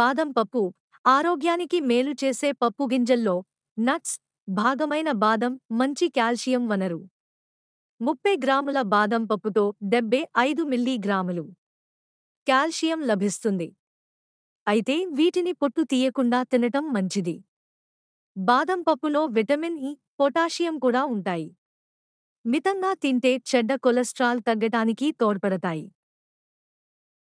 బాదం పప్పు ఆరోగ్యానికి మేలు చేసే పప్పు గింజల్లో నట్స్ భాగమైన బాదం మంచి కాల్షియం వనరు ముప్పై గ్రాముల బాదం పప్పుతో డెబ్బై ఐదు మిల్లీగ్రాములు కాల్షియం లభిస్తుంది అయితే వీటిని పొట్టు తీయకుండా తినటం మంచిది బాదం పప్పులో విటమిన్ ఇ పొటాషియం కూడా ఉంటాయి మితంగా తింటే చెడ్డ కొలెస్ట్రాల్ తగ్గటానికి తోడ్పడతాయి